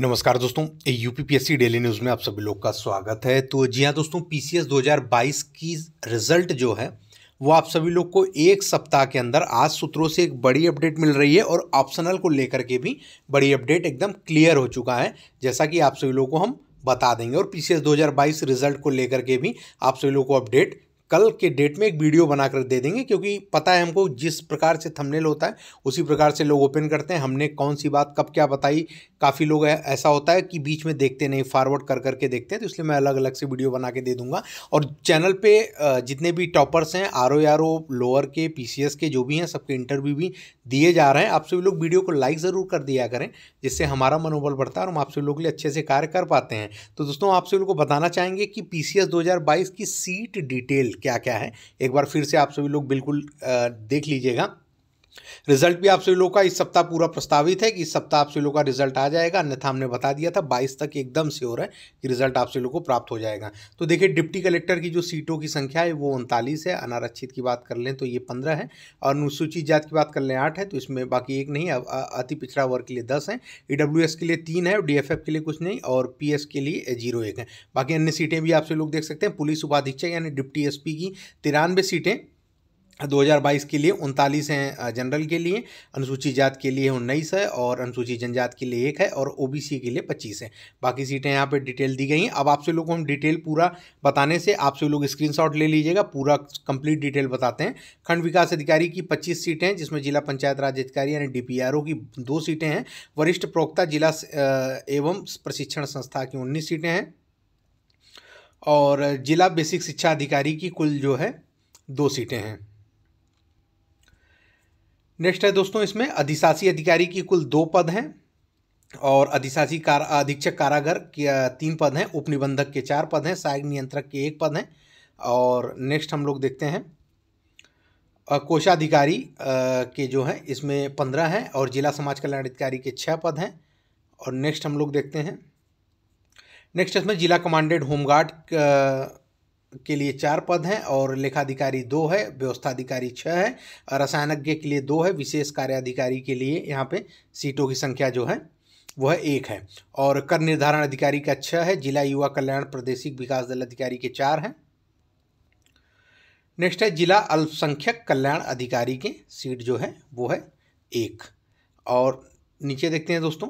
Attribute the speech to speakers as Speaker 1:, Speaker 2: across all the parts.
Speaker 1: नमस्कार दोस्तों UPPSC daily news में आप सभी लोग का स्वागत है तो जी हाँ दोस्तों पीसीएस 2022 की रिजल्ट जो है वो आप सभी लोग को एक सप्ताह के अंदर आज सूत्रों से एक बड़ी अपडेट मिल रही है और ऑप्शनल को लेकर के भी बड़ी अपडेट एकदम क्लियर हो चुका है जैसा कि आप सभी लोग को हम बता देंगे और पीसीएस 2022 रिजल्ट को लेकर के भी आप सभी लोग को अपडेट कल के डेट में एक वीडियो बनाकर दे देंगे क्योंकि पता है हमको जिस प्रकार से थंबनेल होता है उसी प्रकार से लोग ओपन करते हैं हमने कौन सी बात कब क्या बताई काफ़ी लोग ऐसा होता है कि बीच में देखते नहीं फॉरवर्ड कर करके देखते हैं तो इसलिए मैं अलग अलग से वीडियो बना के दे दूंगा और चैनल पे जितने भी टॉपर्स हैं R O R O lower के पी के जो भी हैं सबके इंटरव्यू भी दिए जा रहे हैं आप सभी लोग वीडियो को लाइक ज़रूर कर दिया करें जिससे हमारा मनोबल बढ़ता है और हम आप सभी लोग के लिए अच्छे से कार्य कर पाते हैं तो दोस्तों आप सभी लोग को बताना चाहेंगे कि पी सी की सीट डिटेल क्या क्या है एक बार फिर से आप सभी लोग बिल्कुल देख लीजिएगा रिजल्ट भी आप सभी लोगों का इस सप्ताह पूरा प्रस्तावित है कि इस सप्ताह आप सभी लोगों का रिजल्ट आ जाएगा अन्यथा हमने बता दिया था 22 तक एकदम श्योर है कि रिजल्ट आप सभी लोगों को प्राप्त हो जाएगा तो देखिए डिप्टी कलेक्टर की जो सीटों की संख्या है वो उनतालीस है अनारक्षित की बात कर लें तो ये पंद्रह है और अनुसूचित जात की बात कर लें आठ है तो इसमें बाकी एक नहीं अति पिछड़ा वर्ग के लिए दस है ई के लिए तीन है डी के लिए कुछ नहीं और पी के लिए जीरो एक है बाकी अन्य सीटें भी आप सभी लोग देख सकते हैं पुलिस उपाधीक्षक यानी डिप्टी एस की तिरानवे सीटें 2022 के लिए उनतालीस हैं जनरल के लिए अनुसूचित जात के लिए उन्नीस है और अनुसूचित जनजात के लिए एक है और ओबीसी के लिए 25 है बाकी सीटें यहाँ पे डिटेल दी गई हैं अब आपसे लोग को हम डिटेल पूरा बताने से आपसे लोग स्क्रीनशॉट ले लीजिएगा पूरा कंप्लीट डिटेल बताते हैं खंड विकास अधिकारी की पच्चीस सीटें हैं जिसमें जिला पंचायत राज अधिकारी यानी डी की दो सीटें हैं वरिष्ठ प्रवक्ता जिला एवं प्रशिक्षण संस्था की उन्नीस सीटें हैं और जिला बेसिक शिक्षा अधिकारी की कुल जो है दो सीटें हैं नेक्स्ट है दोस्तों इसमें अधिशासी अधिकारी की कुल दो पद हैं और अधिशासी कार अधीक्षक कारागर के तीन पद हैं उप निबंधक के चार पद हैं सहायक नियंत्रक के एक पद हैं और नेक्स्ट हम लोग देखते हैं कोषाधिकारी के जो हैं इसमें पंद्रह हैं और जिला समाज कल्याण अधिकारी के छः पद हैं और नेक्स्ट हम लोग देखते हैं नेक्स्ट इसमें जिला कमांडेड होमगार्ड के लिए चार पद हैं और लेखाधिकारी दो है व्यवस्थाधिकारी छः है रसायनज्ञ के लिए दो है विशेष कार्याधिकारी के लिए यहाँ पे सीटों की संख्या जो है वह एक है और कर निर्धारण अधिकारी का छः है जिला युवा कल्याण प्रादेशिक विकास दल अधिकारी के चार हैं नेक्स्ट है जिला अल्पसंख्यक कल्याण अधिकारी के सीट जो है वो है एक और नीचे देखते हैं दोस्तों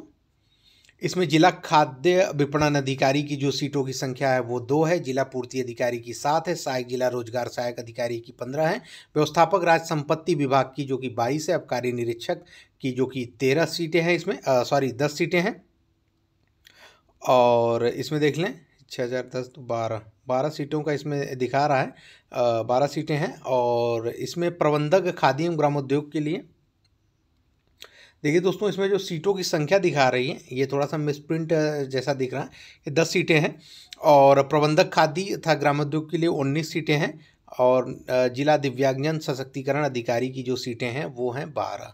Speaker 1: इसमें जिला खाद्य विपणन अधिकारी की जो सीटों की संख्या है वो दो है जिला पूर्ति अधिकारी की सात है सहायक जिला रोजगार सहायक अधिकारी की पंद्रह है व्यवस्थापक राज संपत्ति विभाग की जो कि बाईस है अबकारी निरीक्षक की जो कि तेरह सीटें हैं इसमें सॉरी दस सीटें हैं और इसमें देख लें छः हज़ार दस तो बारह बारह सीटों का इसमें दिखा रहा है बारह सीटें हैं और इसमें प्रबंधक खादी एवं ग्रामोद्योग के लिए देखिए दोस्तों इसमें जो सीटों की संख्या दिखा रही है ये थोड़ा सा मिसप्रिंट जैसा दिख रहा है ये दस सीटें हैं और प्रबंधक खादी तथा ग्रामोद्योग के लिए उन्नीस सीटें हैं और जिला दिव्यांगजन सशक्तिकरण अधिकारी की जो सीटें हैं वो हैं बारह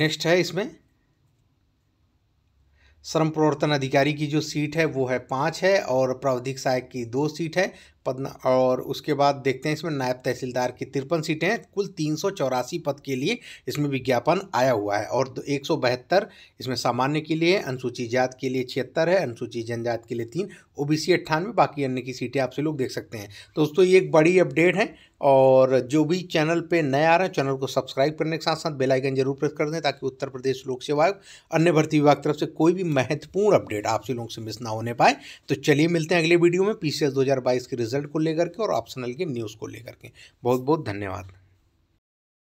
Speaker 1: नेक्स्ट है इसमें श्रम प्रवर्तन अधिकारी की जो सीट है वो है पाँच है और प्रावधिक सहायक की दो सीट है पद और उसके बाद देखते हैं इसमें नायब तहसीलदार की तिरपन सीटें हैं कुल तीन सौ चौरासी पद के लिए इसमें विज्ञापन आया हुआ है और एक सौ बहत्तर इसमें सामान्य के लिए अनुसूचित जात के लिए छिहत्तर है अनुसूचित जनजात के लिए तीन ओ बी सी अट्ठानवे बाकी अन्य की सीटें आपसे लोग देख सकते हैं तो दोस्तों ये एक बड़ी अपडेट है और जो भी चैनल पर नए आ रहे हैं चैनल को सब्सक्राइब करने के साथ साथ बेलाइकन जरूर प्रेस कर दें ताकि उत्तर प्रदेश लोक सेवा आयोग अन्य भर्ती विभाग की तरफ से कोई भी महत्वपूर्ण अपडेट आपसे लोगों से मिस ना होने पाए तो चलिए मिलते हैं अगले वीडियो में पी सी के रिजल्ट रिजल्ट को लेकर के और ऑप्शनल के न्यूज़ को लेकर के बहुत बहुत धन्यवाद